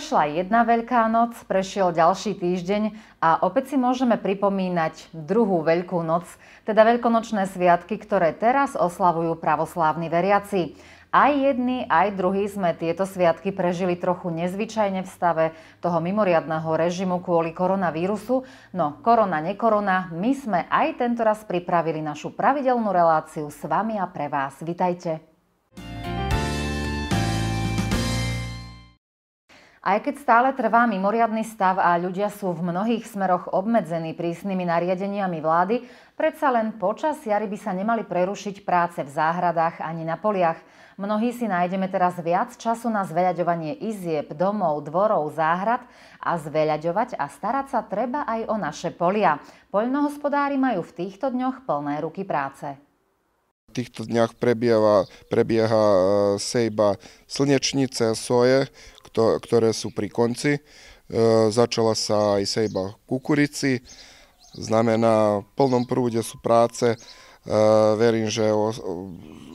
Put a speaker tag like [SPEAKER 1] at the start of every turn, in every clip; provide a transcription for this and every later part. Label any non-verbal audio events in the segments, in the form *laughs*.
[SPEAKER 1] Prešla jedna veľká noc, prešiel ďalší týždeň a opäť si môžeme pripomínať druhú veľkú noc, teda veľkonočné sviatky, ktoré teraz oslavujú pravoslávni veriaci. Aj jedni, aj druhí sme tieto sviatky prežili trochu nezvyčajne v stave toho mimoriadného režimu kvôli koronavírusu. No, korona, nekorona, my sme aj tento raz pripravili našu pravidelnú reláciu s vami a pre vás. Vitajte. Aj keď stále trvá mimoriadný stav a ľudia sú v mnohých smeroch obmedzení prísnymi nariadeniami vlády, predsa len počas jary by sa nemali prerušiť práce v záhradách ani na poliach. Mnohí si nájdeme teraz viac času na zveľaďovanie izieb, domov, dvorov, záhrad a zveľaďovať a starať sa treba aj o naše polia. Poľnohospodári majú v týchto dňoch plné ruky práce.
[SPEAKER 2] V týchto dňach prebieha, prebieha e, sejba slnečnice, soje, ktoré sú pri konci. E, začala sa aj sejba kukurici, znamená v plnom prúde sú práce. E, verím, že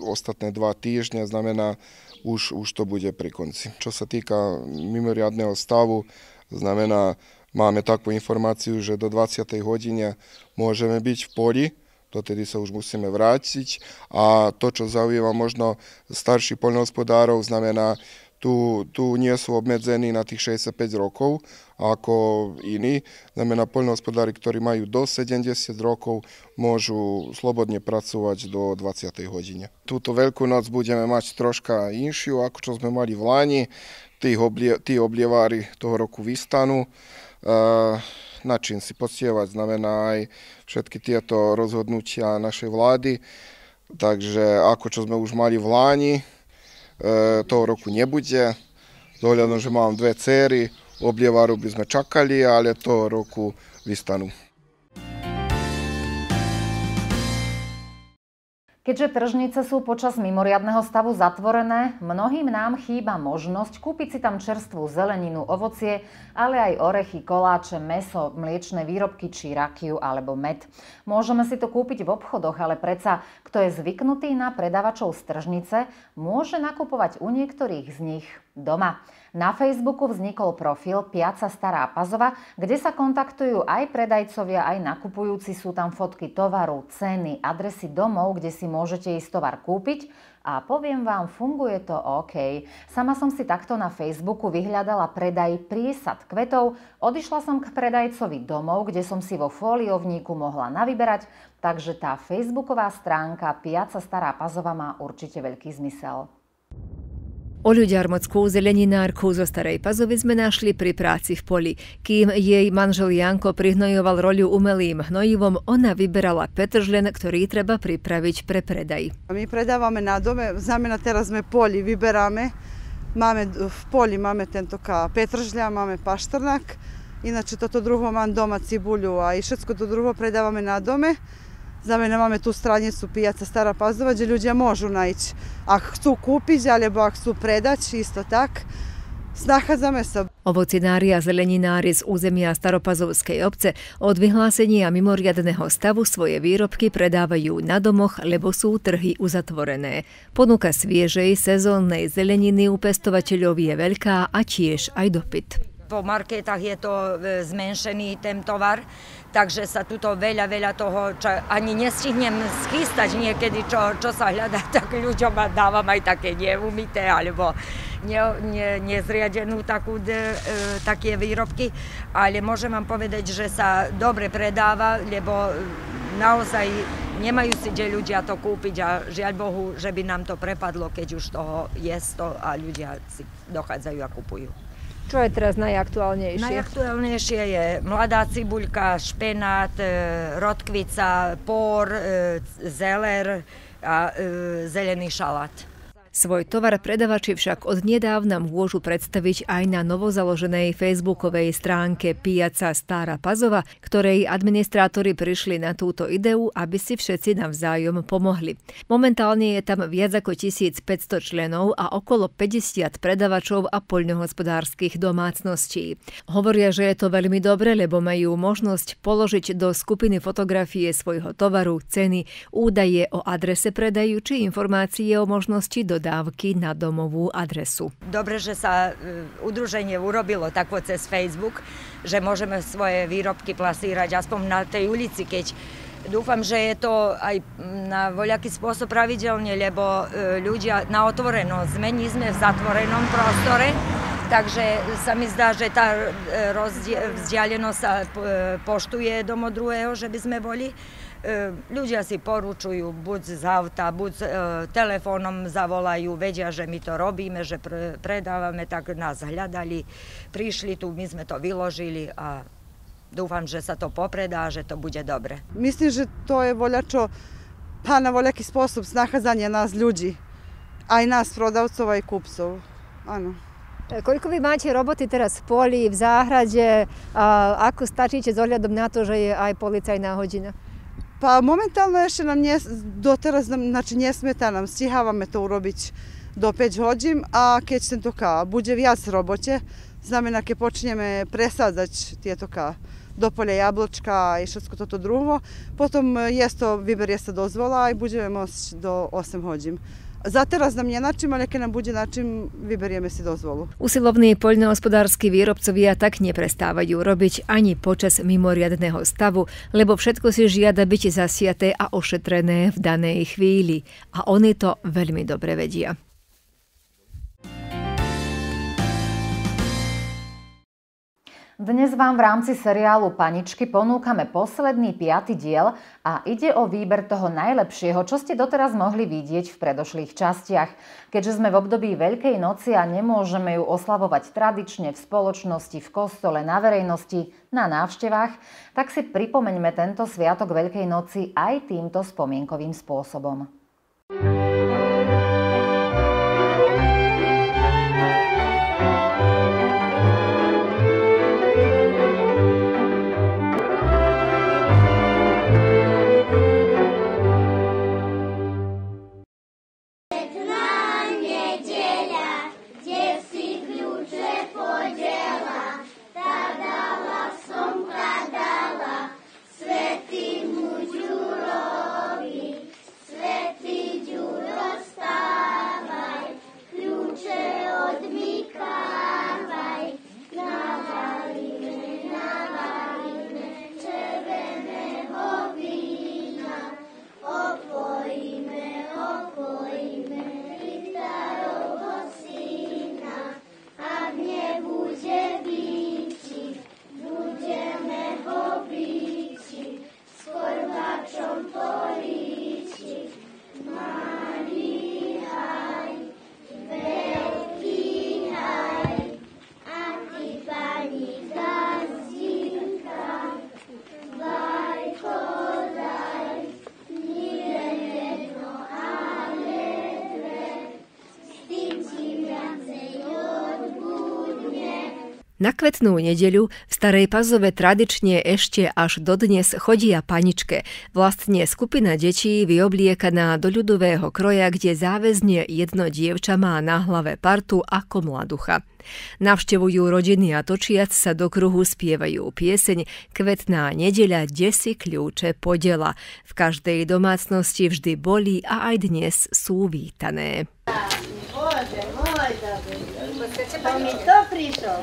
[SPEAKER 2] ostatné dva týždne, znamená už, už to bude pri konci. Čo sa týka mimoriadného stavu, znamená máme takú informáciu, že do 20. hodine môžeme byť v poli, dotedy sa už musíme vrátiť a to, čo zaujíma možno starší poľnohospodárov, znamená tu, tu nie sú obmedzení na tých 65 rokov ako iní. Znamená, poľnohospodári, ktorí majú do 70 rokov, môžu slobodne pracovať do 20. hodine. Túto veľkú noc budeme mať troška inšiu, ako čo sme mali v Lani. Tí, oblie, tí oblievári toho roku vystanú. na način si postievať znamená aj všetky tieto rozhodnutia našej vlády. Takže ako čo sme už mali v Lani, E, toho roku nebude. Zohľadom, že mám dve céry, oblievaru by sme čakali ale toho roku vystanú.
[SPEAKER 1] Keďže tržnice sú počas mimoriadného stavu zatvorené, mnohým nám chýba možnosť kúpiť si tam čerstvú zeleninu, ovocie, ale aj orechy, koláče, meso, mliečne výrobky či rakiu alebo med. Môžeme si to kúpiť v obchodoch, ale predsa kto je zvyknutý na predávačov z tržnice, môže nakupovať u niektorých z nich doma. Na Facebooku vznikol profil Piaca Stará Pazova, kde sa kontaktujú aj predajcovia, aj nakupujúci. Sú tam fotky tovaru, ceny, adresy domov, kde si môžete ísť tovar kúpiť. A poviem vám, funguje to OK. Sama som si takto na Facebooku vyhľadala predaj prísad kvetov, odišla som k predajcovi domov, kde som si vo fóliovníku mohla navyberať, Takže tá facebooková stránka Piaca Stará Pazova má určite veľký zmysel.
[SPEAKER 3] Olju Ďarmocku, zeleninárku zo Starej Pazovy sme našli pri práci v poli. Kým jej manžel Janko prihnojoval roľu umelým hnojivom, ona vyberala petržlen, ktorý treba pripraviť pre predaj.
[SPEAKER 4] My predávame na dome, znamená teraz sme poli, vyberáme. Máme, v poli máme tento petržľa, máme paštrnak, inače toto druhé mám doma cibuľu a i všetko to druhé predávame na dome. Za mene mamy tu stranicu pijaca Stara Pazova gdje ljudi možu naići. Ako chcú kupiť, alebo ako chcú predać, isto tak. Snaha meso.
[SPEAKER 3] Ovocinári a zeleninári z územia Staropazovskej obce od vyhlásenia mimoriadného stavu svoje výrobky predávajú na domoch, lebo sú trhy uzatvorené. Ponuka sviežej sezónnej zeleniny u pestovateľov je veľká a tiež aj dopyt.
[SPEAKER 5] Po marketách je to e, zmenšený ten tovar, takže sa tuto veľa, veľa toho, čo ani nestihnem schystať niekedy, čo, čo sa hľadá, *laughs* tak ľuďom dávam aj také neumité alebo ne, ne, nezriadenú takú, de, e, také výrobky, ale môžem vám povedať, že sa dobre predáva, lebo naozaj nemajú si kde ľudia to kúpiť a žiaľ Bohu, že by nám to prepadlo, keď už toho je to a ľudia si dochádzajú a kupujú. Čo je teraz najaktuálnejšie? Najaktuálnejšie je mladá cibuľka, špenát, e, rodkvica, pór, e, zeler
[SPEAKER 3] a e, zelený šalát. Svoj tovar predavači však od nedávna môžu predstaviť aj na novozaloženej facebookovej stránke Piaca Stára Pazova, ktorej administrátori prišli na túto ideu, aby si všetci navzájom pomohli. Momentálne je tam viac ako 1500 členov a okolo 50 predavačov a poľnohospodárskych domácností. Hovoria, že je to veľmi dobre, lebo majú možnosť položiť do skupiny fotografie svojho tovaru, ceny, údaje o adrese predaju či informácie o možnosti do dávky na domovú adresu.
[SPEAKER 5] Dobre, že sa e, udruženie urobilo takvo cez Facebook, že môžeme svoje výrobky plasírať aspoň na tej ulici, keď Dúfam, že je to aj na voľaký spôsob pravidelne, lebo e, ľudia na otvoreno zmení sme v zatvorenom prostore, takže sa mi zdá, že tá e, vzdialenosť sa e, poštuje domo druhého, že by sme boli. Ľudia si poručujú, buď z auta, buď telefónom zavolajú, vedia, že my to robíme, že predávame, tak nás hľadali, prišli tu, my sme to vyložili a dúfam, že sa to popredá, že to bude dobre.
[SPEAKER 4] Myslím, že to je voľačo, pa na voljaki sposob snahazanja nas ljudi, a i nas prodavcova i kupcov. Ano. E, Koliko máte roboty teraz v poli, v záhrade? A ako stačíte s
[SPEAKER 3] ohľadom na to, že je aj policajná hodina?
[SPEAKER 4] Pa momentálne ešte nám nie, doteraz nám, znači nesmeta nám, stihávame to urobiť do 5 hodin, a keď sem to ka bude viac robote, znamená, keď počneme presadzať tieto ka do polja jablčka i všetko toto drugo. Potom e, jesto, viber jeste dozvola i budemo moć do 8 hođim. Za teraz nám nenačím, ale keď nám bude načím, vyberieme si dozvolu.
[SPEAKER 3] Usilovní poľnohospodárski výrobcovia tak neprestávajú robiť ani počas mimoriadného stavu, lebo všetko si žiada byť zasiaté a ošetrené v danej chvíli. A oni to veľmi dobre vedia.
[SPEAKER 1] Dnes vám v rámci seriálu Paničky ponúkame posledný piaty diel a ide o výber toho najlepšieho, čo ste doteraz mohli vidieť v predošlých častiach. Keďže sme v období Veľkej noci a nemôžeme ju oslavovať tradične v spoločnosti, v kostole, na verejnosti, na návštevách, tak si pripomeňme tento sviatok Veľkej noci aj týmto spomienkovým spôsobom.
[SPEAKER 3] Na kvetnú nedeľu v Starej Pazove tradične ešte až dodnes chodia paničke. Vlastne skupina detí vyobliekaná do ľudového kroja, kde záväzne jedno dievča má na hlave partu ako mladucha. Navštevujú rodiny a točiac sa do kruhu spievajú pieseň Kvetná nedeľa, kde si kľúče podela. V každej domácnosti vždy boli a aj dnes sú vítané.
[SPEAKER 6] Bože môj, dobrý, to mi prišiel.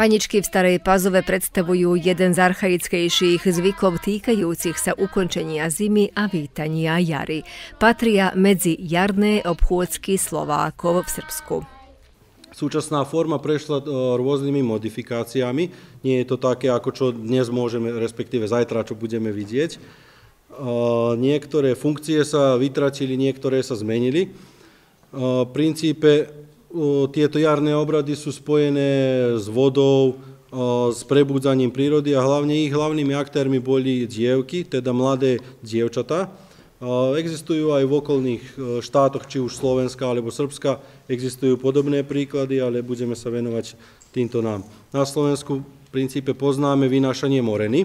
[SPEAKER 3] Paničky v Starej Pazove predstavujú jeden z archaickejších zvykov týkajúcich sa ukončenia zimy a vítania jary. Patria medzi jarné obchôdzky Slovákov v Srbsku.
[SPEAKER 7] Súčasná forma prešla e, rôznymi modifikáciami. Nie je to také, ako čo dnes môžeme, respektíve zajtra, čo budeme vidieť. E, niektoré funkcie sa vytratili, niektoré sa zmenili. E, v princípe tieto jarné obrady sú spojené s vodou, s prebudzaním prírody a hlavne ich hlavnými aktérmi boli dievky, teda mladé dievčatá. Existujú aj v okolných štátoch, či už Slovenska alebo Srbska, existujú podobné príklady, ale budeme sa venovať týmto nám. Na Slovensku v princípe poznáme vynášanie moreny,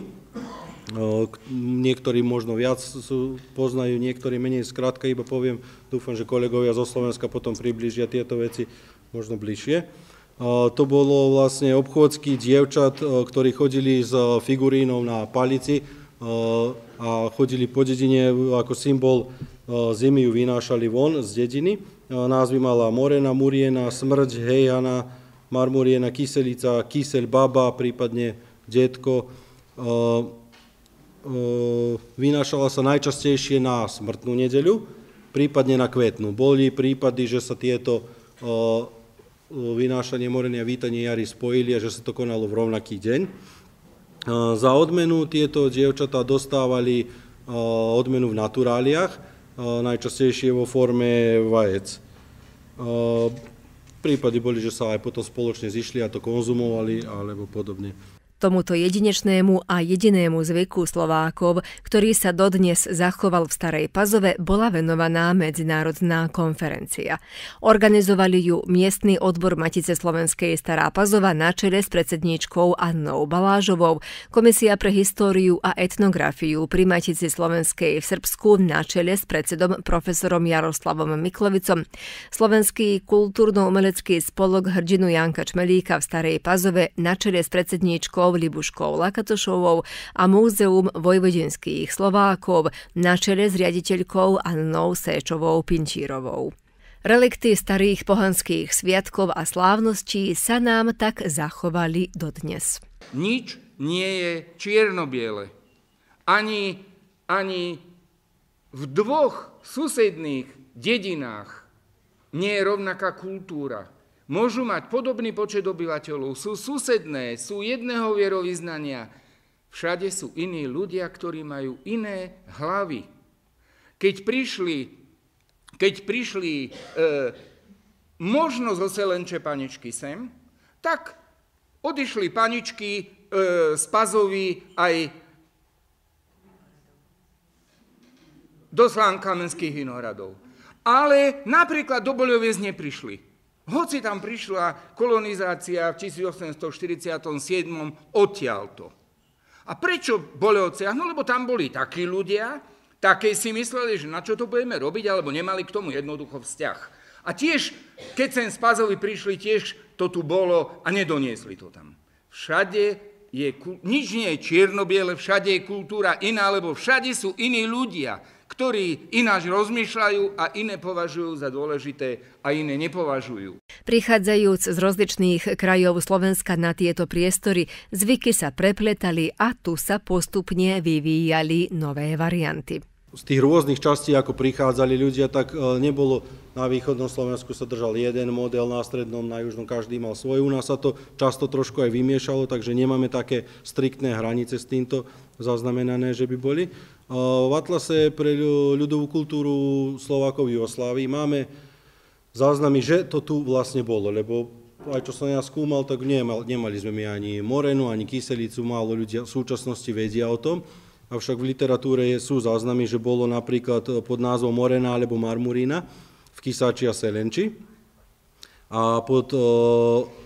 [SPEAKER 7] No, niektorí možno viac poznajú, niektorí menej. Skrátka iba poviem, dúfam, že kolegovia zo Slovenska potom približia tieto veci možno bližšie. To bolo vlastne obchodský dievčat, e, ktorí chodili s e, figurínou na palici e, a chodili po dedine ako symbol zimy ju vynášali von z dediny. Názvy mala Morena, Muriena, Smrť, Hejana, Marmuriena, Kyselica, Kysel Baba, prípadne Detko. Ehm, vynášala sa najčastejšie na smrtnú nedeľu, prípadne na kvetnú. Boli prípady, že sa tieto ehm, vynášanie morenia a vítanie jary spojili a že sa to konalo v rovnaký deň. Ehm, za odmenu tieto dievčatá dostávali odmenu v naturáliach, najčastejšie vo forme vajec. Prípady boli, že sa aj potom spoločne zišli a to konzumovali alebo podobne
[SPEAKER 3] tomuto jedinečnému a jedinému zvyku Slovákov, ktorý sa dodnes zachoval v Starej Pazove, bola venovaná medzinárodná konferencia. Organizovali ju miestny odbor Matice Slovenskej Stará Pazova na čele s predsedníčkou Annou Balážovou, Komisia pre históriu a etnografiu pri Matici Slovenskej v Srbsku na čele s predsedom profesorom Jaroslavom Miklovicom, Slovenský kultúrno-umelecký spolok hrdinu Janka Čmelíka v Starej Pazove na čele s predsedníčkou Slovákov Libuškov, Lakatošovou a Múzeum vojvodinských Slovákov na čele s riaditeľkou Annou Séčovou Pinčírovou. Relikty starých pohanských sviatkov a slávností sa nám tak zachovali dodnes.
[SPEAKER 8] Nič nie je čierno-biele. Ani, ani v dvoch susedných dedinách nie je rovnaká kultúra. Môžu mať podobný počet obyvateľov, sú susedné, sú jedného vierovýznania. Všade sú iní ľudia, ktorí majú iné hlavy. Keď prišli, keď prišli e, možno zo Selenče paničky sem, tak odišli paničky e, z Pazovi aj do Slán Kamenských vinohradov. Ale napríklad do Boľoviec neprišli. Hoci tam prišla kolonizácia v 1847 odtiaľ to. A prečo boli No, Lebo tam boli takí ľudia, také si mysleli, že na čo to budeme robiť, alebo nemali k tomu jednoducho vzťah. A tiež, keď sem z Pazovi prišli, tiež to tu bolo a nedoniesli to tam. Všade je, nič nie je čierno všade je kultúra iná, lebo všade sú iní ľudia ktorí ináč rozmýšľajú a iné považujú za dôležité a iné nepovažujú.
[SPEAKER 3] Prichádzajúc z rozličných krajov Slovenska na tieto priestory, zvyky sa prepletali a tu sa postupne vyvíjali nové varianty
[SPEAKER 7] z tých rôznych častí, ako prichádzali ľudia, tak e, nebolo, na východnom Slovensku sa držal jeden model, na strednom, na južnom, každý mal svoj. U nás sa to často trošku aj vymiešalo, takže nemáme také striktné hranice s týmto zaznamenané, že by boli. E, v Atlase pre ľudovú kultúru Slovákov v Jugoslávii máme záznamy, že to tu vlastne bolo, lebo aj čo som ja skúmal, tak nemali sme my ani morenu, ani kyselicu, málo ľudia v súčasnosti vedia o tom avšak v literatúre sú záznamy, že bolo napríklad eh, pod názvom Morena alebo Marmurína v Kisáči a Selenči a pod eh,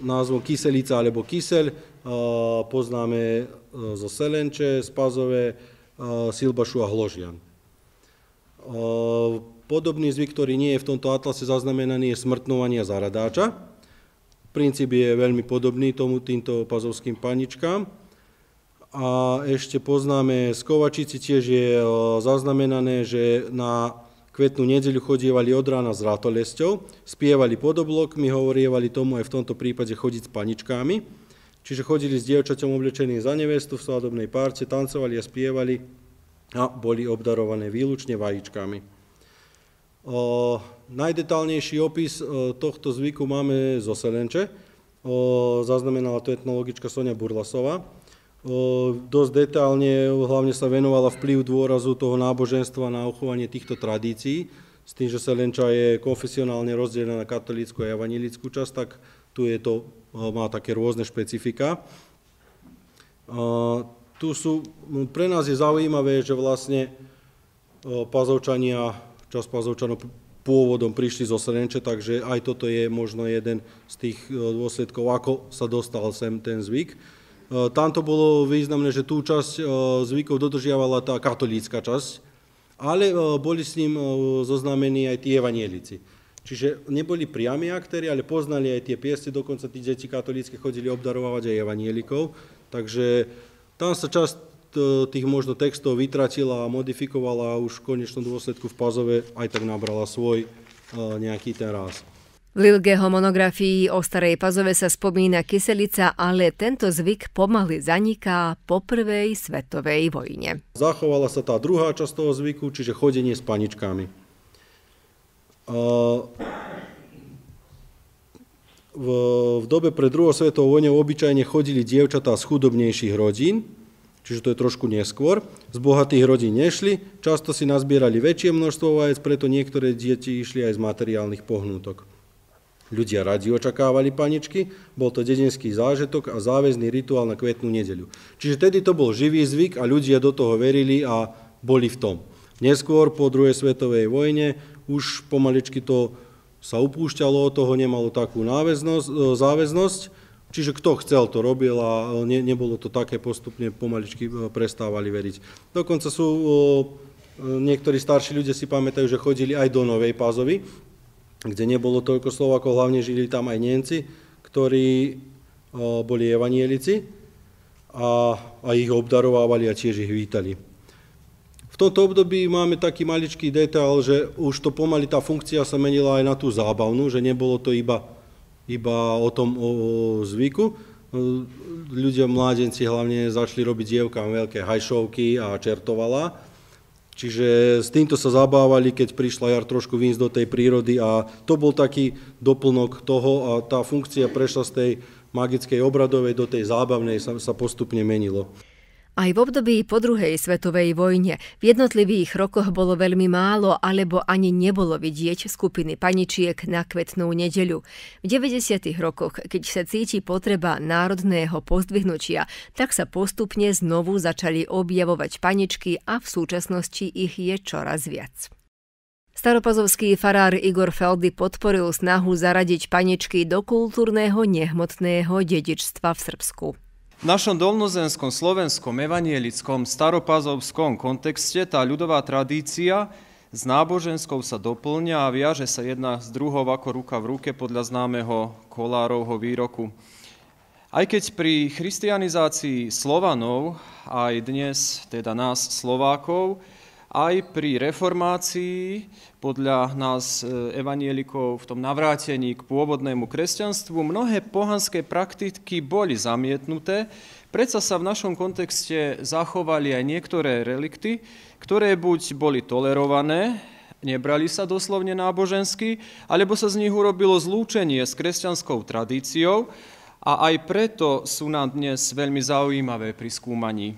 [SPEAKER 7] názvom Kyselica alebo Kysel eh, poznáme zo Selenče, Spazové, Silbašu a Hložian. Podobný zvyk, ktorý nie je v tomto atlase zaznamenaný, je smrtnovania zaradáča. Princíp je veľmi podobný tomu týmto pazovským paničkám. A ešte poznáme z Kovačici, tiež je e, zaznamenané, že na kvetnú nedeľu chodievali od rána s ratolesťou, spievali pod oblokmi, hovorievali tomu aj v tomto prípade chodiť s paničkami. Čiže chodili s dievčaťom oblečeným za nevestu v svadobnej párce, tancovali a spievali a boli obdarované výlučne vajíčkami. O, e, najdetálnejší opis o, e, tohto zvyku máme zo Selenče. O, zaznamenala to etnologička Sonia Burlasová dosť detálne, hlavne sa venovala vplyv dôrazu toho náboženstva na uchovanie týchto tradícií, s tým, že Selenča je konfesionálne rozdelená na katolícku a evanilickú časť, tak tu je to, má také rôzne špecifika. Tu sú, pre nás je zaujímavé, že vlastne pazovčania, čas pazovčanov pôvodom prišli zo Selenče, takže aj toto je možno jeden z tých dôsledkov, ako sa dostal sem ten zvyk. Eh, to bolo významné, že tú časť eh, zvykov dodržiavala tá katolícka časť, ale eh, boli s ním zoznamení aj tí evanielici. Čiže neboli priami aktéry, ale poznali aj tie piesne, dokonca tí deti katolícke chodili obdarovávať aj evanielikov, takže tam sa časť tých možno textov vytratila a modifikovala a už v konečnom dôsledku v Pazove aj tak nabrala svoj nejaký ten ráz.
[SPEAKER 3] V Lilgeho monografii o starej pazove sa spomína kyselica, ale tento zvyk pomaly zaniká po prvej svetovej vojne.
[SPEAKER 7] Zachovala sa tá druhá časť toho zvyku, čiže chodenie s paničkami. V, v dobe pred druhou svetovou vojnou obyčajne chodili dievčatá z chudobnejších rodín, čiže to je trošku neskôr. Z bohatých rodín nešli, často si nazbierali väčšie množstvo vajec, preto niektoré deti išli aj z materiálnych pohnútok. Ľudia radi očakávali paničky, bol to dedinský zážitok a záväzný rituál na kvetnú nedeľu. Čiže tedy to bol živý zvyk a ľudia do toho verili a boli v tom. Neskôr po druhej svetovej vojne už pomaličky to sa upúšťalo, toho nemalo takú e, záväznosť, čiže kto chcel, to robil a ne, nebolo to také postupne, pomaličky e, prestávali veriť. Dokonca sú, e, niektorí starší ľudia si pamätajú, že chodili aj do Novej Pázovy, kde nebolo toľko ako hlavne žili tam aj Nienci, ktorí boli evanielici a, a ich obdarovávali a tiež ich vítali. V tomto období máme taký maličký detail, že už to pomaly tá funkcia sa menila aj na tú zábavnú, že nebolo to iba, iba o tom o, o zvyku. Ľudia, mládenci hlavne začali robiť dievkám veľké hajšovky a čertovala Čiže s týmto sa zabávali, keď prišla jar trošku výjsť do tej prírody a to bol taký doplnok toho a tá funkcia prešla z tej magickej obradovej do tej zábavnej sa, sa postupne menilo.
[SPEAKER 3] Aj v období po druhej svetovej vojne v jednotlivých rokoch bolo veľmi málo alebo ani nebolo vidieť skupiny paničiek na kvetnú nedeľu. V 90. rokoch, keď sa cíti potreba národného pozdvihnutia, tak sa postupne znovu začali objavovať paničky a v súčasnosti ich je čoraz viac. Staropazovský farár Igor Feldy podporil snahu zaradiť paničky do kultúrneho nehmotného dedičstva v Srbsku.
[SPEAKER 9] V našom dolnozemskom, slovenskom, evanielickom, staropazovskom kontexte tá ľudová tradícia s náboženskou sa doplňa a viaže sa jedna z druhov ako ruka v ruke podľa známeho Kolárovho výroku. Aj keď pri christianizácii Slovanov, aj dnes teda nás Slovákov, aj pri reformácii, podľa nás e, evanielikov v tom navrátení k pôvodnému kresťanstvu, mnohé pohanské praktiky boli zamietnuté, predsa sa v našom kontexte zachovali aj niektoré relikty, ktoré buď boli tolerované, nebrali sa doslovne nábožensky, alebo sa z nich urobilo zlúčenie s kresťanskou tradíciou a aj preto sú nám dnes veľmi zaujímavé pri skúmaní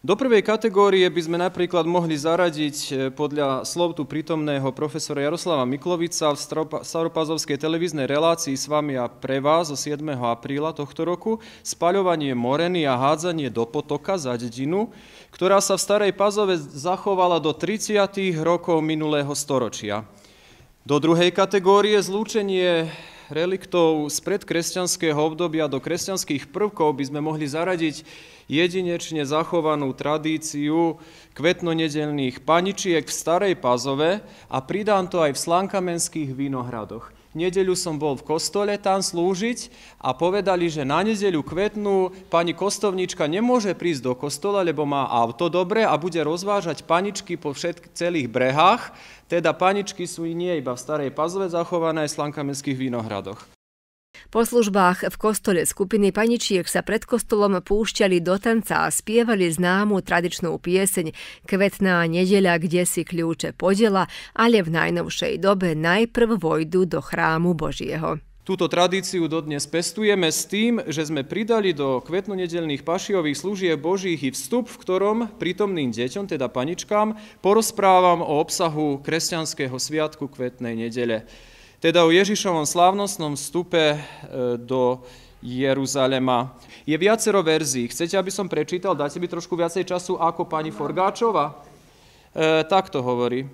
[SPEAKER 9] do prvej kategórie by sme napríklad mohli zaradiť e, podľa slov tu prítomného profesora Jaroslava Miklovica v Staropazovskej televíznej relácii s vami a pre vás zo 7. apríla tohto roku spaľovanie moreny a hádzanie do potoka za dedinu, ktorá sa v Starej Pazove zachovala do 30. rokov minulého storočia. Do druhej kategórie zlúčenie reliktov z predkresťanského obdobia do kresťanských prvkov by sme mohli zaradiť jedinečne zachovanú tradíciu kvetnonedelných paničiek v Starej Pazove a pridám to aj v slankamenských vinohradoch. V nedeľu som bol v kostole tam slúžiť a povedali, že na nedeľu kvetnú pani kostovnička nemôže prísť do kostola, lebo má auto dobre a bude rozvážať paničky po všetkých celých brehách. Teda paničky sú nie iba v Starej Pazove zachované, aj v Slankameských vinohradoch.
[SPEAKER 3] Po službách v kostole skupiny paničiek sa pred kostolom púšťali do tanca a spievali známu tradičnú pieseň Kvetná nedeľa, kde si kľúče podela, ale v najnovšej dobe najprv vojdu do chrámu Božieho.
[SPEAKER 9] Túto tradíciu dodnes pestujeme s tým, že sme pridali do kvetnonedelných pašiových služieb Božích i vstup, v ktorom prítomným deťom, teda paničkám, porozprávam o obsahu kresťanského sviatku kvetnej nedele. Teda o Ježišovom slávnostnom vstupe e, do Jeruzalema. Je viacero verzií. Chcete, aby som prečítal? Dáte mi trošku viacej času ako pani Forgáčova? E, to hovorí.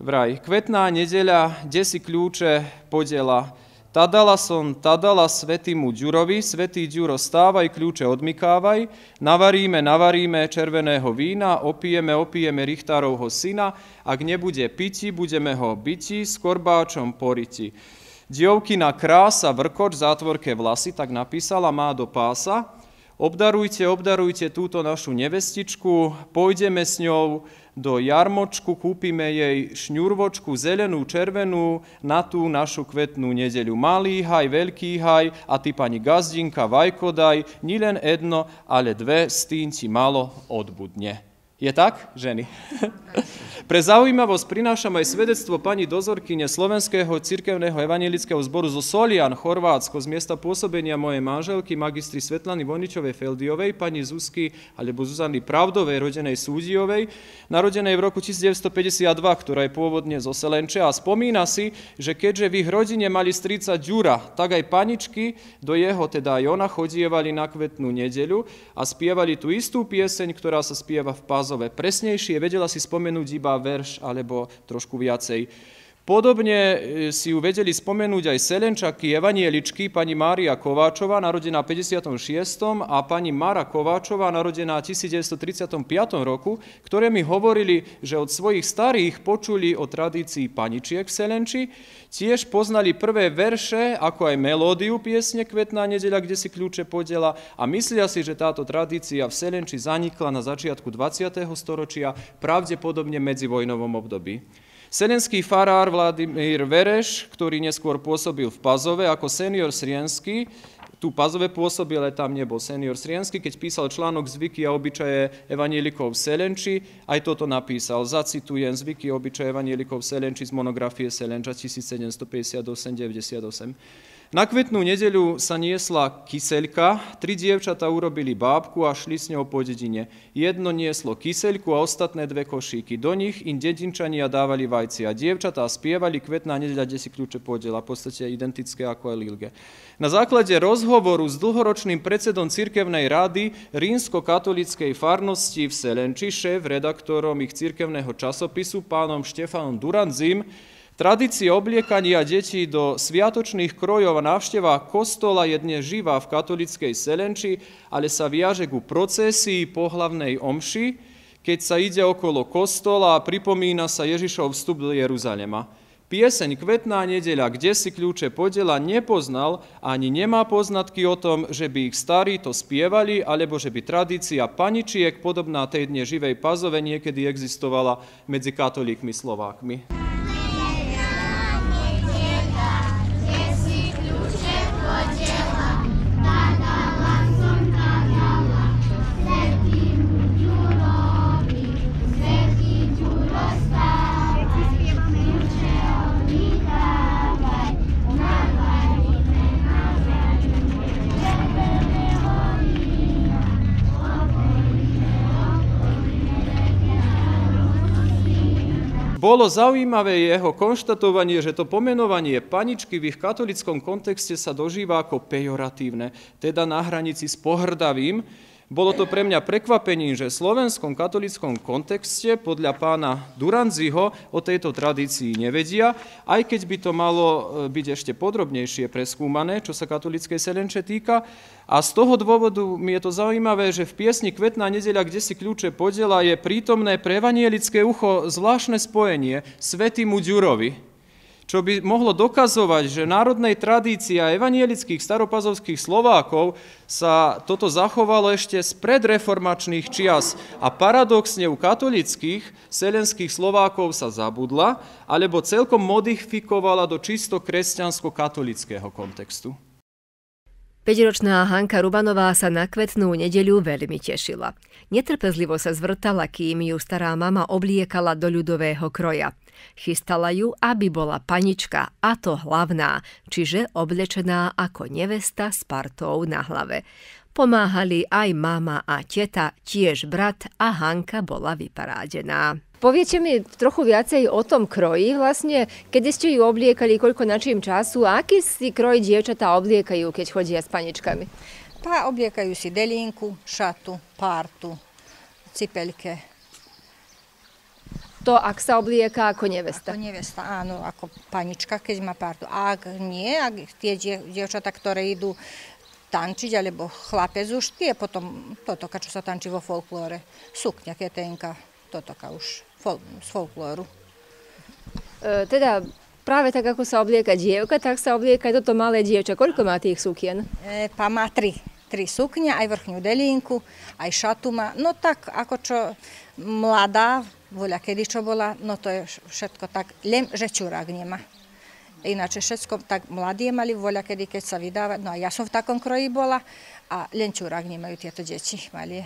[SPEAKER 9] Vraj, kvetná nedeľa, desi kľúče podela, Tada som tadala svetýmu Ďurovi, svetý Ďuro, stávaj, kľúče odmykávaj, navaríme, navaríme červeného vína, opijeme, opijeme Richtárovho syna, ak nebude piti, budeme ho byti, s korbáčom poriti. Dievkina krása, vrkoč, zátvorke vlasy, tak napísala, má do pása, obdarujte, obdarujte túto našu nevestičku, pôjdeme s ňou, do jarmočku, kúpime jej šňurvočku zelenú, červenú na tú našu kvetnú nedeľu. Malý haj, veľký haj a ty pani gazdinka, vajkodaj, nilen jedno, ale dve, stínci malo odbudne. Je tak, ženy? *laughs* Pre zaujímavosť prinášam aj svedectvo pani dozorkyne Slovenského cirkevného evangelického zboru zo Solian, Chorvátsko, z miesta pôsobenia mojej manželky, magistri Svetlany Voničovej Feldiovej, pani Zuzky alebo Zuzany Pravdovej, rodenej Súdiovej, narodenej v roku 1952, ktorá je pôvodne zo Selenče a spomína si, že keďže v ich rodine mali strica Ďura, tak aj paničky do jeho, teda aj ona, chodievali na kvetnú nedeľu a spievali tú istú pieseň, ktorá sa spieva v Pazu obrazové presnejšie, vedela si spomenúť iba verš alebo trošku viacej Podobne e, si ju vedeli spomenúť aj selenčaky evanieličky pani Mária Kováčová, narodená 56. a pani Mara Kováčová, narodená 1935. roku, ktoré mi hovorili, že od svojich starých počuli o tradícii paničiek v Selenči, tiež poznali prvé verše, ako aj melódiu piesne Kvetná nedeľa, kde si kľúče podela a myslia si, že táto tradícia v Selenči zanikla na začiatku 20. storočia, pravdepodobne medzivojnovom období. Senenský farár Vladimír Vereš, ktorý neskôr pôsobil v Pazove ako senior srienský, tu Pazove pôsobil, ale tam nebol senior Srienský, keď písal článok Zvyky a obyčaje evanielikov v Selenči, aj toto napísal. Zacitujem Zvyky a obyčaje evanielikov v Selenči z monografie Selenča 1758-98. Na kvetnú nedeľu sa niesla kyselka, tri dievčata urobili bábku a šli s ňou po dedine. Jedno nieslo kyselku a ostatné dve košíky. Do nich im dedinčania dávali vajci a dievčatá spievali kvetná nedeľa, kde si kľúče podiela, v podstate identické ako aj Lilge. Na základe rozhovoru s dlhoročným predsedom cirkevnej rady rímsko-katolíckej farnosti v Selenči, v redaktorom ich cirkevného časopisu, pánom Štefanom Duranzim, Tradicija obliekania detí do sviatočných a navšteva kostola je dne živa v katolickej selenči, ale sa viaže ku procesii pohlavnej omši, keď sa ide okolo kostola a pripomína sa Ježišov vstup do Jeruzalema. Pieseň Kvetná nedeľa, kde si kľúče podela, nepoznal ani nemá poznatky o tom, že by ich starí to spievali, alebo že by tradícia paničiek podobná tej dne živej pazove niekedy existovala medzi katolíkmi Slovákmi. Bolo zaujímavé jeho konštatovanie, že to pomenovanie paničky v ich katolickom kontexte sa dožíva ako pejoratívne, teda na hranici s pohrdavým, bolo to pre mňa prekvapením, že v slovenskom katolickom kontexte podľa pána Duranziho o tejto tradícii nevedia, aj keď by to malo e, byť ešte podrobnejšie preskúmané, čo sa katolíckej selenče týka. A z toho dôvodu mi je to zaujímavé, že v piesni Kvetná nedeľa, kde si kľúče podela, je prítomné pre ucho zvláštne spojenie Svetimu Ďurovi čo by mohlo dokazovať, že národnej tradícii a evanielických staropazovských Slovákov sa toto zachovalo ešte z predreformačných čias a paradoxne u katolických selenských Slovákov sa zabudla alebo celkom modifikovala do čisto kresťansko-katolického kontextu.
[SPEAKER 3] Peťročná Hanka Rubanová sa na kvetnú nedeľu veľmi tešila. Netrpezlivo sa zvrtala, kým ju stará mama obliekala do ľudového kroja – Chystala ju, aby bola panička, a to hlavná, čiže oblečená ako nevesta s partou na hlave. Pomáhali aj mama a teta, tiež brat a Hanka bola vyparádená. Poviete mi trochu viacej o tom kroji vlastne, kedy ste ju obliekali, koľko na čím času a aký si kroj dievčatá obliekajú, keď chodia s paničkami? Pa obliekajú si delinku, šatu, partu, cipelke, to, ak sa
[SPEAKER 6] oblieka ako nevesta. Ako nevesta, áno, ako panička, keď má partu. A ak nie, ak tie dievčatá, ktoré idú tančiť, alebo chlapec už tie potom, toto, čo sa tančí vo folklóre, sukňa, ketenka, toto už fol, z folklóru.
[SPEAKER 3] E, teda práve tak, ako sa oblieka dievka, tak sa oblieka aj toto malé dievča. Koľko má tých sukien? E, pa má tri. Tri sukne, aj vrchnú delinku,
[SPEAKER 6] aj šatu má. No tak, ako čo mladá, voľa kedy čo bola, no to je všetko tak, len že čurák nemá. Ináče všetko tak mladí mali, voľa kedy keď sa vydáva, no a ja som v takom kroji bola a len čurák nemajú tieto deti malie.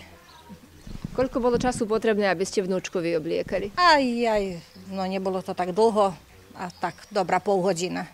[SPEAKER 3] Koľko bolo času potrebné, aby ste vnúčku vyobliekali? Aj, aj,
[SPEAKER 6] no nebolo to tak dlho, a tak dobrá pol hodina.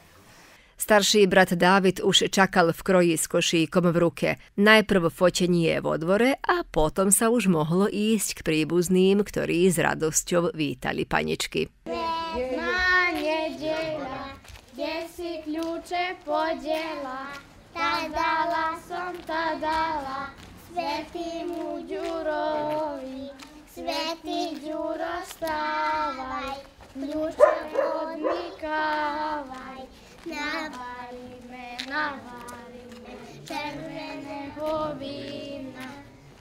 [SPEAKER 3] Starší brat David už čakal v kroji s košíkom v ruke. Najprv fotenie vo dvore a potom sa už mohlo ísť k príbuzným, ktorí s radosťou vítali paničky.
[SPEAKER 10] Pekná nedela, kde si kľúče podela, tá dala som, tá dala, svetýmu Ďurovi. Svetý Ďuro, stávaj, kľúče podnikávaj, Navalíme, navalíme červeného vína.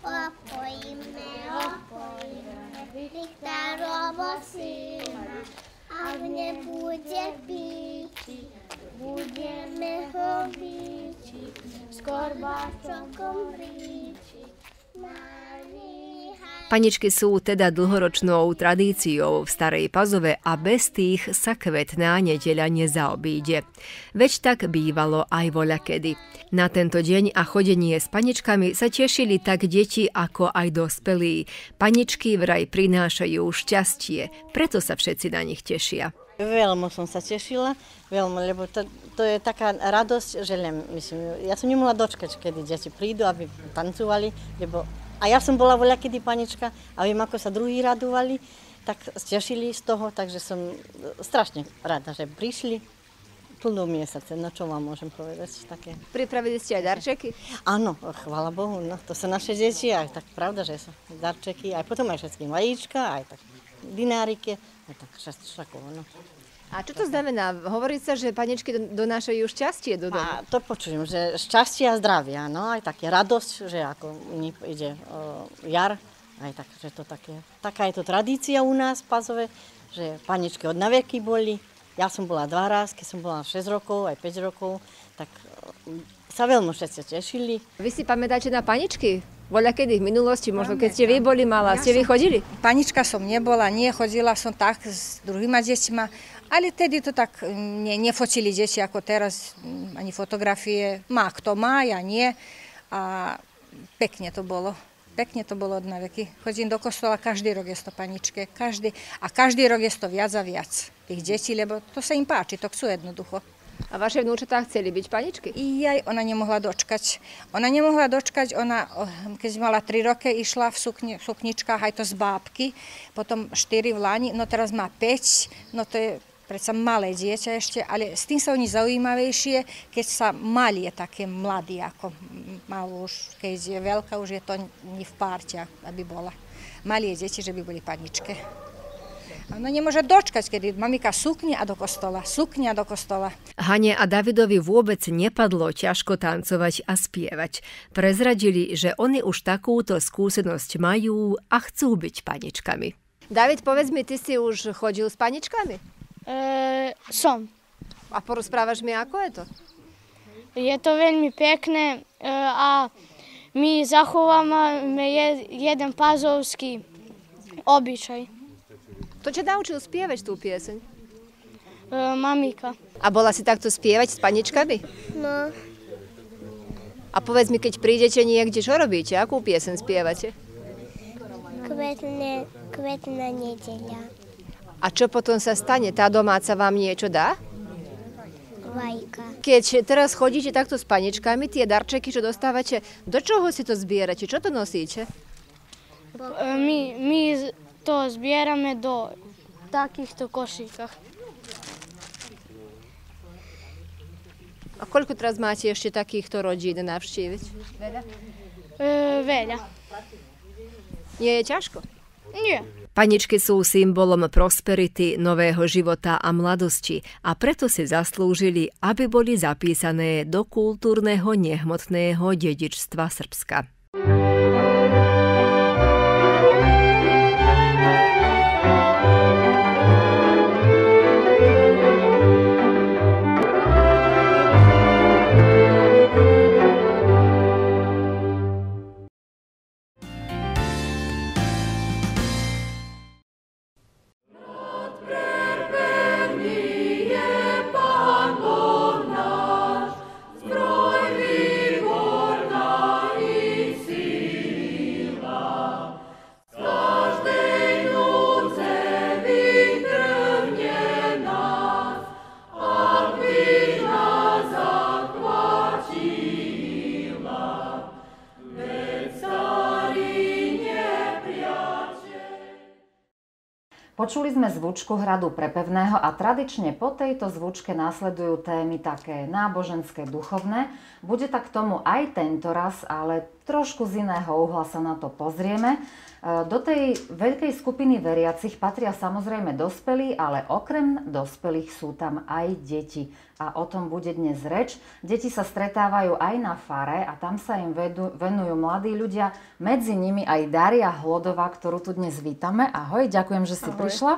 [SPEAKER 10] Opojíme, opojíme Viktárovo syna. A v nebude píči, budeme ho víčiť. S korbačokom príčiť.
[SPEAKER 3] Paničky sú teda dlhoročnou tradíciou v Starej Pazove a bez tých sa kvetná nedeľa nezaobíde. Veď tak bývalo aj voľakedy. Na tento deň a chodenie s paničkami sa tešili tak deti ako aj dospelí. Paničky vraj prinášajú šťastie, preto sa všetci na nich tešia.
[SPEAKER 6] Veľmi som sa tešila, veľmi, lebo to to je taká radosť, že len, myslím, ja som nemohla dočkať, kedy deti prídu, aby tancovali, lebo a ja som bola voľa kedy panička a viem, ako sa druhí radovali, tak stešili z toho, takže som strašne rada, že prišli plnú miesace, na no čo vám môžem povedať také. Pripravili ste aj darčeky? Áno, chvála Bohu, no to sú naše deti, aj tak pravda, že sú darčeky, aj potom aj všetky vajíčka, aj tak dináriky, aj tak všetko, no.
[SPEAKER 3] A čo to znamená? Hovorí sa, že panečky donášajú šťastie do domu.
[SPEAKER 6] A to počujem, že šťastie a zdravia, no aj také radosť, že ako ide o, jar, aj tak, že to také, taká je to tradícia u nás v Pazove, že panečky od naveky boli. Ja som bola dva raz, keď som bola 6 rokov, aj 5 rokov, tak
[SPEAKER 3] sa veľmi všetci tešili. Vy si pamätáte na paničky? Voľa kedy v minulosti, možno keď ste vy boli malá, ja ste vy chodili? Panička som nebola, nie, chodila som tak s
[SPEAKER 6] druhýma deťma, ale tedy to tak mm, ne, nefotili deti ako teraz, mm, ani fotografie. Má kto má, ja nie. A pekne to bolo. Pekne to bolo od naveky. Chodím do kostola, každý rok je to paničke. Každý, a každý rok je to viac a viac tých detí, lebo to sa im páči, to chcú jednoducho. A vaše vnúčatá chceli byť paničky? I aj ona nemohla dočkať. Ona nemohla dočkať, ona, keď mala 3 roky, išla v, sukni, sukničkách aj to z bábky, potom 4 v lani, no teraz má 5, no to je predsa malé dieťa ešte, ale s tým sa oni zaujímavejšie, keď sa mali je také mladí, ako malo už, keď je veľká, už je to ni v párťa, aby bola. Malie deti, že by boli paničke. Ona nemôže dočkať, kedy mamika sukne a do kostola, sukne a do kostola.
[SPEAKER 3] Hane a Davidovi vôbec nepadlo ťažko tancovať a spievať. Prezradili, že oni už takúto skúsenosť majú a chcú byť paničkami. David, povedz mi, ty si už chodil s paničkami? Eh, som. A porozprávaš mi, ako je to?
[SPEAKER 6] Je to veľmi pekné e, a mi zachovávame je, jeden pazovský običaj. To ťa naučil spievať tú
[SPEAKER 3] pieseň? E, mamika. A bola si takto spievať s paničkami? No. A povedz mi, keď prídete niekde, čo robíte? Akú pieseň spievate?
[SPEAKER 10] Kvetne, kvetná nedeľa.
[SPEAKER 3] A čo potom sa stane? Tá domáca vám niečo dá?
[SPEAKER 10] Vajka.
[SPEAKER 3] Keď teraz chodíte takto s panečkami, tie darčeky, čo dostávate, do čoho si to zbierate? Čo to nosíte?
[SPEAKER 6] E, my, my to zbierame do takýchto košíkach.
[SPEAKER 3] A koľko teraz máte ešte takýchto rodín navštíviť? Veľa? E, veľa. Nie je ťažko? Nie. Paničky sú symbolom prosperity, nového života a mladosti a preto si zaslúžili, aby boli zapísané do kultúrneho nehmotného dedičstva Srbska.
[SPEAKER 10] Počuli sme zvučku hradu
[SPEAKER 1] Prepevného a tradične po tejto zvučke následujú témy také náboženské, duchovné. Bude tak tomu aj tento raz, ale trošku z iného uhla sa na to pozrieme. E, do tej veľkej skupiny veriacich patria samozrejme dospelí, ale okrem dospelých sú tam aj deti. A o tom bude dnes reč. Deti sa stretávajú aj na fare a tam sa im venujú mladí ľudia, medzi nimi aj Daria Hlodová, ktorú tu dnes vítame. Ahoj, ďakujem, že si Ahoj. prišla.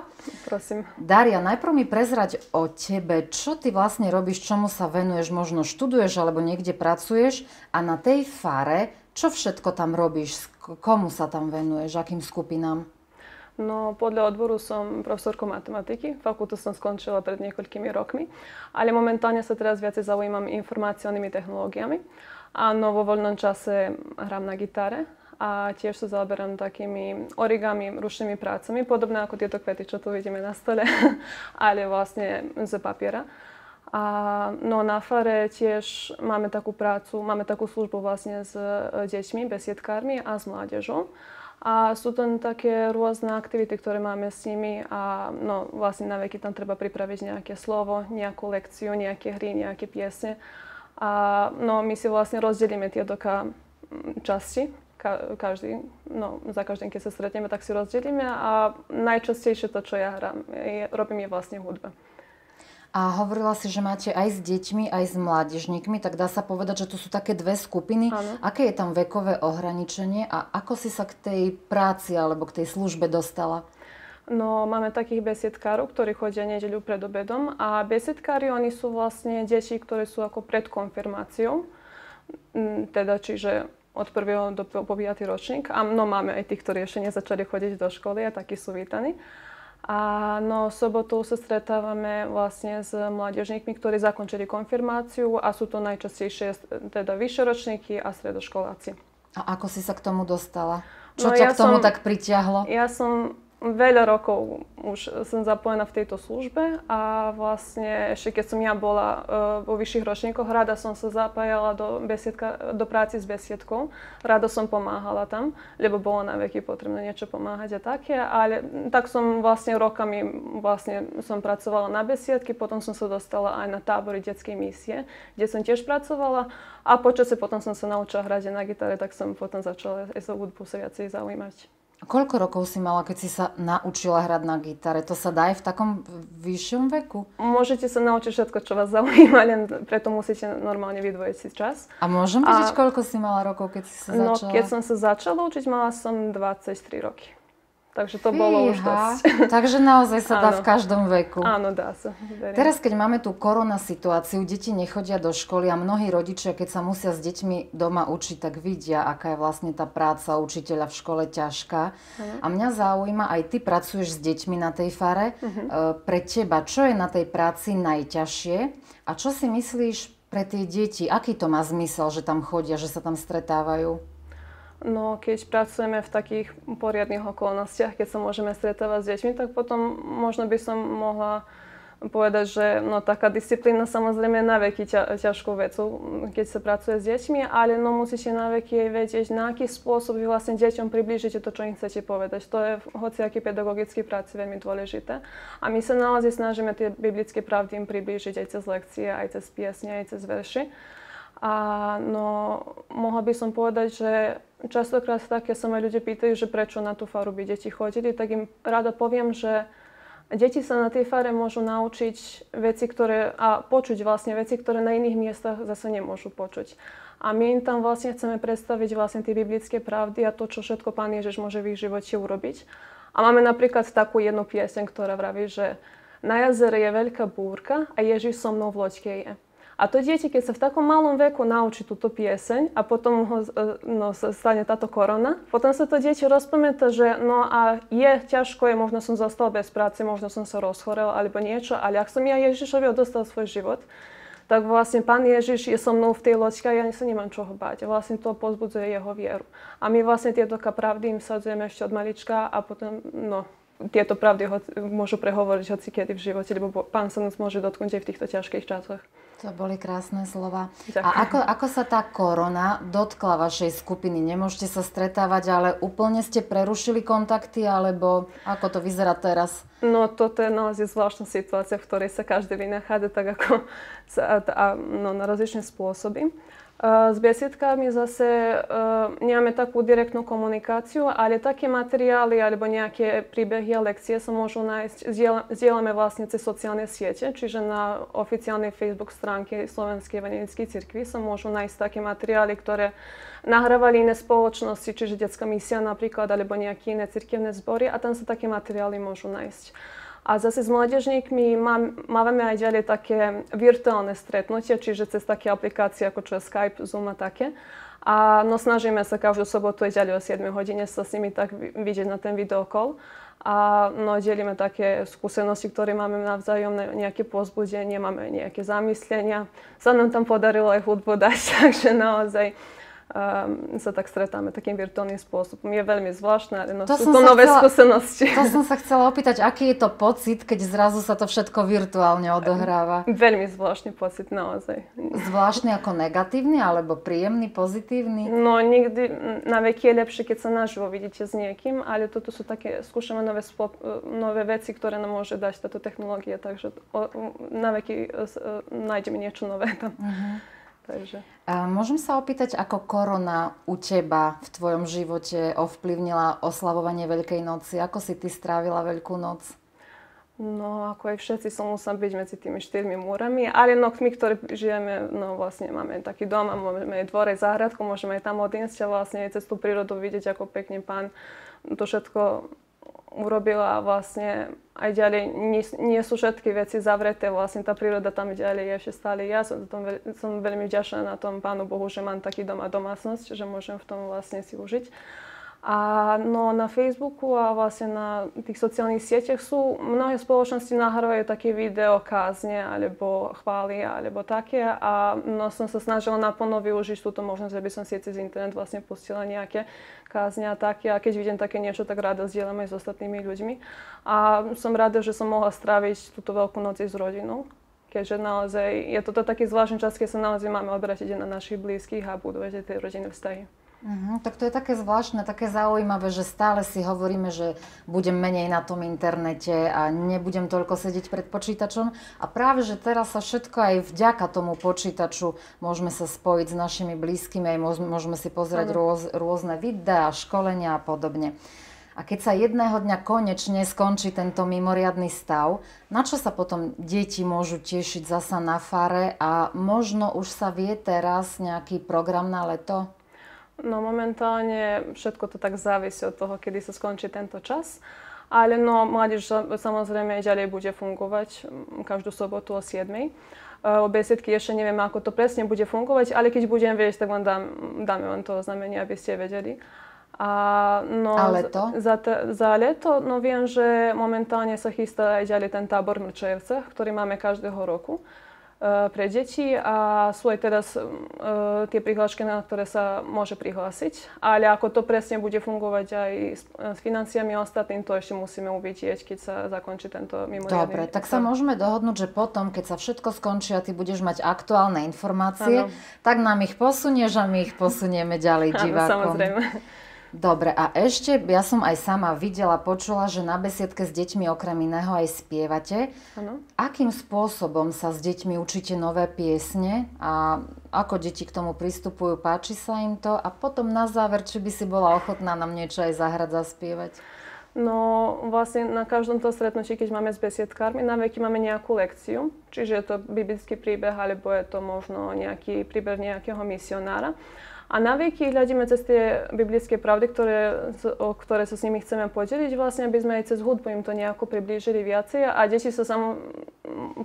[SPEAKER 1] Prosím. Daria, najprv mi prezrať o tebe, čo ty vlastne robíš, čomu sa venuješ, možno študuješ alebo niekde pracuješ a na tej fare, čo všetko tam robíš, komu sa tam venuješ, akým skupinám?
[SPEAKER 11] No, podľa odboru som profesorkou matematiky. Fakultu som skončila pred niekoľkými rokmi, ale momentálne sa teraz viacej zaujímam informačnými technológiami. Áno, vo voľnom čase hrám na gitare a tiež sa zaoberám takými origami, ručnými prácami, podobné ako tieto kvety, čo tu vidíme na stole, *laughs* ale vlastne z papiera. A, no na Fare tiež máme takú prácu, máme takú službu vlastne s e, deťmi, besiedkármi a s mládežou. A sú tam také rôzne aktivity, ktoré máme s nimi a no, vlastne na veky tam treba pripraviť nejaké slovo, nejakú lekciu, nejaké hry, nejaké piesne. A no, my si vlastne rozdelíme tie doka časti, ka- každý, no, za každým, keď sa stretneme, tak si rozdelíme a najčastejšie to, čo ja hrám, je, robím je vlastne hudba.
[SPEAKER 1] A hovorila si, že máte aj s deťmi, aj s mládežníkmi, tak dá sa povedať, že to sú také dve skupiny. Ano. Aké je tam vekové ohraničenie a ako si sa k tej práci alebo k tej službe dostala?
[SPEAKER 11] No, máme takých besiedkárov, ktorí chodia nedeľu pred obedom a besiedkári, oni sú vlastne deti, ktoré sú ako pred konfirmáciou, mm, teda čiže od prvého do 5. ročník. A no, máme aj tých, ktorí ešte nezačali chodiť do školy a takí sú vítaní. A no sobotu sa stretávame vlastne s mládežníkmi, ktorí zakončili konfirmáciu a sú to najčastejšie teda vyšeročníky a stredoškoláci.
[SPEAKER 1] A ako si sa k tomu dostala? No Čo no, ťa ja k tomu som, tak pritiahlo?
[SPEAKER 11] Ja som veľa rokov už som zapojená v tejto službe a vlastne ešte keď som ja bola eh, vo vyšších ročníkoch, rada som sa zapájala do, besiedka, do práci s besiedkou. Rada som pomáhala tam, lebo bolo na veky potrebné niečo pomáhať a také, ale tak som vlastne rokami vlastne som pracovala na besiedky, potom som sa dostala aj na tábory detskej misie, kde som tiež pracovala a počasie potom som sa naučila hrať na gitare, tak som potom začala aj sa hudbu sa viacej zaujímať.
[SPEAKER 1] Koľko rokov si mala, keď si sa naučila hrať na gitare? To sa dá aj v takom vyššom veku?
[SPEAKER 11] Môžete sa naučiť všetko, čo vás *laughs* zaujíma, len preto musíte normálne vydvojiť si čas. A
[SPEAKER 1] môžem vedieť, a... koľko si mala rokov, keď si sa no, začala? No, keď som
[SPEAKER 11] sa začala učiť, mala som 23 roky. Takže to Fíha. bolo už dosť. *laughs* Takže naozaj sa dá Áno. v každom
[SPEAKER 1] veku. Áno, dá sa. Verím. Teraz, keď máme tú korona situáciu, deti nechodia do školy a mnohí rodičia, keď sa musia s deťmi doma učiť, tak vidia, aká je vlastne tá práca učiteľa v škole ťažká. Mhm. A mňa zaujíma, aj ty pracuješ s deťmi na tej fare. Mhm. E, pre teba, čo je na tej práci najťažšie a čo si myslíš pre tie deti? Aký to má zmysel, že tam chodia, že sa tam stretávajú? No keď pracujeme v
[SPEAKER 11] takých poriadnych okolnostiach, keď sa môžeme stretávať s deťmi, tak potom možno by som mohla povedať, že no, taká disciplína samozrejme je na veky ťa, ťažkou vecou, keď sa pracuje s deťmi, ale no, musíte na veky aj vedieť, na aký spôsob vy vlastne deťom priblížite to, čo im chcete povedať. To je v hociaký pedagogický práci veľmi dôležité. A my sa naozaj snažíme tie biblické pravdy im priblížiť aj cez lekcie, aj cez piesne, aj cez verši. A no, mohla by som povedať, že Častokrát také sa ma ľudia pýtajú, že prečo na tú faru by deti chodili, tak im rada poviem, že deti sa na tej fare môžu naučiť veci, ktoré, a počuť vlastne veci, ktoré na iných miestach zase nemôžu počuť. A my im tam vlastne chceme predstaviť vlastne tie biblické pravdy a to, čo všetko Pán Ježiš môže v ich živote urobiť. A máme napríklad takú jednu pieseň, ktorá vraví, že na jazere je veľká búrka a Ježiš so mnou v loďke je. A to dieťa, keď sa v takom malom veku naučí túto pieseň a potom ho, e, no, stane táto korona, potom sa to dieťa rozpamätá, že no a je ťažko, je, možno som zostal bez práce, možno som sa rozchorel alebo niečo, ale ak som ja Ježišovi odostal svoj život, tak vlastne Pán Ježiš je so mnou v tej loďke a ja sa nemám čoho báť. Vlastne to pozbudzuje jeho vieru. A my vlastne tieto pravdy im sadzujeme ešte od malička a potom, no, tieto pravdy ho, môžu prehovoriť hoci kedy v živote, lebo Pán sa nás môže dotknúť aj v týchto ťažkých časoch.
[SPEAKER 1] To boli krásne slova. Ďakujem. A ako, ako sa tá korona dotkla vašej skupiny? Nemôžete sa stretávať, ale úplne ste prerušili kontakty, alebo ako to vyzerá teraz?
[SPEAKER 11] No toto je naozaj zvláštna situácia, v ktorej sa každý vynachádza tak ako a, a, no, na rozličné spôsoby. S besiedkami zase e, direktnú komunikáciu, ale také materiály alebo nejaké príbehy a lekcie lekcije môžu nájsť, zdieľame vlastne cez sociálne siete, čiže na oficiálnej Facebook stránke Slovenskej evangelickej cirkvi sa môžu nájsť také materiály, ktoré nahravali spoločnosti, čiže misia napríklad, alebo nejaké iné cirkevné zbory, a tam sa také materiály môžu nájsť. A zase s mládežníkmi mám, máme aj ďalej také virtuálne stretnutia, čiže cez také aplikácie ako čo je Skype, Zoom a také. A no snažíme sa každú sobotu aj ďalej o 7 hodine sa s nimi tak vidieť na ten videokol. A no, delíme také skúsenosti, ktoré máme navzájom, nejaké pozbudenie, máme nejaké zamyslenia. Sa nám tam podarilo aj hudbu dať, *laughs* takže naozaj um, sa tak stretáme takým virtuálnym spôsobom. Je veľmi zvláštne, ale no, to sú to nové chcela, skúsenosti. To som
[SPEAKER 1] sa chcela opýtať, aký je to pocit, keď zrazu sa to všetko virtuálne odohráva?
[SPEAKER 11] Veľmi zvláštny pocit, naozaj.
[SPEAKER 1] Zvláštny ako negatívny, alebo príjemný, pozitívny? No, nikdy, na veky je lepšie, keď sa naživo
[SPEAKER 11] vidíte s niekým, ale toto sú také, skúšame nové, spô, nové veci, ktoré nám môže dať táto technológia, takže o, na veky e, e, nájdeme niečo nové tam. Uh-huh. Takže.
[SPEAKER 1] A môžem sa opýtať, ako korona u teba v tvojom živote ovplyvnila oslavovanie Veľkej noci? Ako si ty strávila Veľkú noc? No, ako
[SPEAKER 11] aj všetci som musela byť medzi tými štyrmi múrami, ale no, my, ktorí žijeme, no vlastne máme taký dom a máme aj dvore, záhradku, môžeme aj tam odísť a vlastne aj cez tú prírodu vidieť, ako pekne pán to všetko urobila vlastne aj ďalej, nie, nie sú všetky veci zavreté, vlastne tá príroda tam ďalej je ešte stále. Ja som, tom, som veľmi vďačná na tom Pánu Bohu, že mám taký dom a domácnosť, že môžem v tom vlastne si užiť. A, no na Facebooku a vlastne na tých sociálnych sieťach sú mnohé spoločnosti nahrávajú také video kázne alebo chvály alebo také a no, som sa snažila naplno využiť túto možnosť, aby som si cez internet vlastne pustila nejaké kázne a také a keď vidím také niečo, tak rada zdieľam aj s ostatnými ľuďmi. A som rada, že som mohla stráviť túto veľkú noc s rodinou keďže naozaj je toto taký zvláštny čas, keď sa naozaj máme obrátiť na našich blízkych a budovať tie rodinné vzťahy.
[SPEAKER 1] Mm-hmm, tak to je také zvláštne, také zaujímavé, že stále si hovoríme, že budem menej na tom internete a nebudem toľko sedieť pred počítačom. A práve, že teraz sa všetko aj vďaka tomu počítaču môžeme sa spojiť s našimi blízkymi, aj môžeme si pozrieť rôz, rôzne videá, školenia a podobne. A keď sa jedného dňa konečne skončí tento mimoriadný stav, na čo sa potom deti môžu tešiť zasa na fare a možno už sa vie teraz nejaký program na leto?
[SPEAKER 11] No momentalnie wszystko to tak závisí od toho, kiedy się skončí tento čas, ale no młodzież samozrejmie i dalej będzie fungować mm, każdą sobotę o 7. E, Obiesetki jeszcze nie wiem, jak to presnie bude fungować, ale kiedy będziemy wiedzieć, tak wam dam, dáme, wam to znamienie, abyście wiedzieli. A, no, a leto? Za, te, za leto no, wiem, że momentalnie Sochista idzie ten tabor w Mrczewcach, który mamy każdego roku. Eh, pre deti a sú aj teraz eh, tie prihlášky, na ktoré sa môže prihlásiť. Ale ako to presne bude fungovať aj s, eh, financiami ostatným, to ešte musíme uvidieť, keď sa zakončí tento mimoriadný... Dobre, tak sa môžeme
[SPEAKER 1] dohodnúť, že potom, keď sa všetko skončí a ty budeš mať aktuálne informácie, ano. tak nám ich posunieš a my ich posunieme ďalej divákom. Áno, samozrejme. Dobre, a ešte ja som aj sama videla, počula, že na besiedke s deťmi okrem iného aj spievate. Ano. Akým spôsobom sa s deťmi učíte nové piesne a ako deti k tomu pristupujú, páči sa im to a potom na záver, či by si bola ochotná nám niečo aj zahrať, zaspievať? No vlastne na každom to stretnutí, keď máme s besiedkármi, na
[SPEAKER 11] veky máme nejakú lekciu. Čiže je to biblický príbeh, alebo je to možno nejaký príbeh nejakého misionára a na vieky hľadíme cez tie biblické pravdy, ktoré, o ktoré sa s nimi chceme podeliť, vlastne aby sme aj cez hudbu im to nejako priblížili viacej a deti sa samo,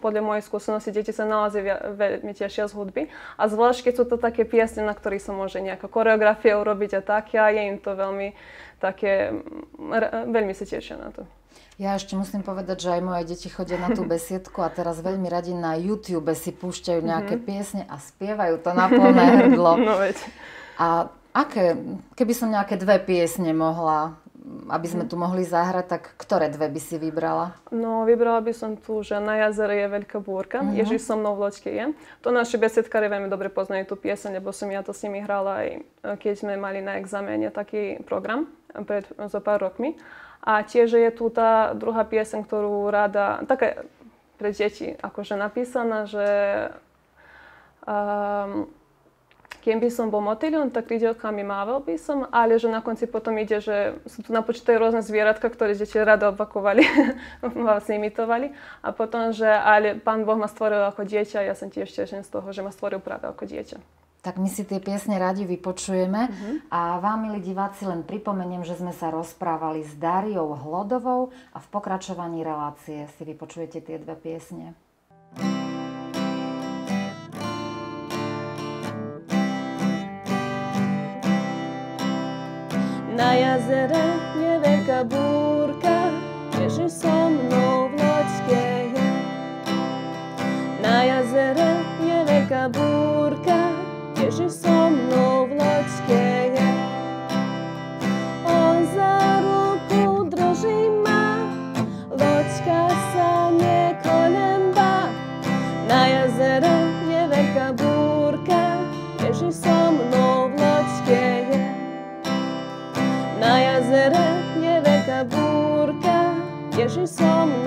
[SPEAKER 11] podľa mojej skúsenosti, deti sa nalazí veľmi tešia z hudby a zvlášť keď sú to také piesne, na ktorých sa môže nejaká koreografia urobiť a tak a je im to veľmi také, veľmi sa tešia na to.
[SPEAKER 1] Ja ešte musím povedať, že aj moje deti chodia na tú *laughs* besiedku a teraz veľmi radi na YouTube si púšťajú mhm. nejaké mm-hmm. piesne a spievajú to na plné hrdlo. *laughs* No veď. A aké, keby som nejaké dve piesne mohla, aby sme mhm. tu mohli zahrať, tak ktoré dve by si vybrala?
[SPEAKER 11] No, vybrala by som tu, že na jazere je veľká búrka, mm-hmm. so mnou v loďke je. To naši besiedkári veľmi dobre poznajú tú pieseň, lebo som ja to s nimi hrala aj keď sme mali na examene taký program pred, za pár rokmi. A tiež je tu tá druhá pieseň, ktorú rada, také pre deti akože napísaná, že um, kým by som bol motýľom, tak krydelkami mával by som, ale že na konci potom ide, že sú tu napočítajú rôzne zvieratka, ktoré deti rado opakovali, vás *laughs* vlastne imitovali. A potom, že ale pán Boh ma stvoril ako dieťa, ja som tiež tešen z toho, že ma stvoril práve ako dieťa
[SPEAKER 1] tak my si tie piesne radi vypočujeme. Uh-huh. A vám, milí diváci, len pripomeniem, že sme sa rozprávali s Dariou Hlodovou a v pokračovaní relácie si vypočujete tie dve piesne.
[SPEAKER 10] Na jazere je veľká búrka, tiež so mnou v loďke. Na jazere je veľká búrka, leży so mną w loćkie. On za ruku droży ma, loćka sa nie kolęba. Na jezero niewielka burka, leży so mną w loćkie. Na jezero niewielka burka, leży so mną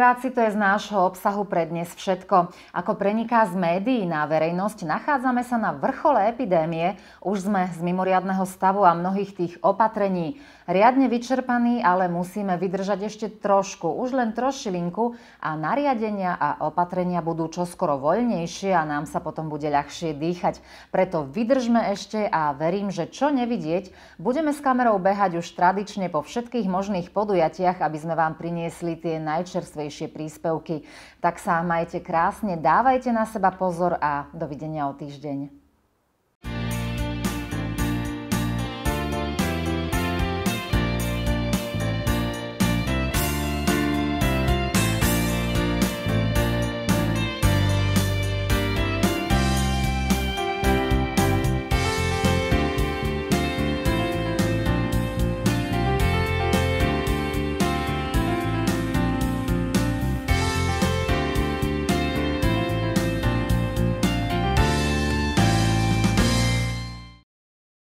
[SPEAKER 1] diváci, to je z nášho obsahu pre dnes všetko. Ako preniká z médií na verejnosť, nachádzame sa na vrchole epidémie. Už sme z mimoriadného stavu a mnohých tých opatrení riadne vyčerpaní, ale musíme vydržať ešte trošku, už len trošilinku a nariadenia a opatrenia budú čoskoro voľnejšie a nám sa potom bude ľahšie dýchať. Preto vydržme ešte a verím, že čo nevidieť, budeme s kamerou behať už tradične po všetkých možných podujatiach, aby sme vám priniesli tie najčerstvejšie najcenejšie príspevky. Tak sa majte krásne, dávajte na seba pozor a dovidenia o týždeň.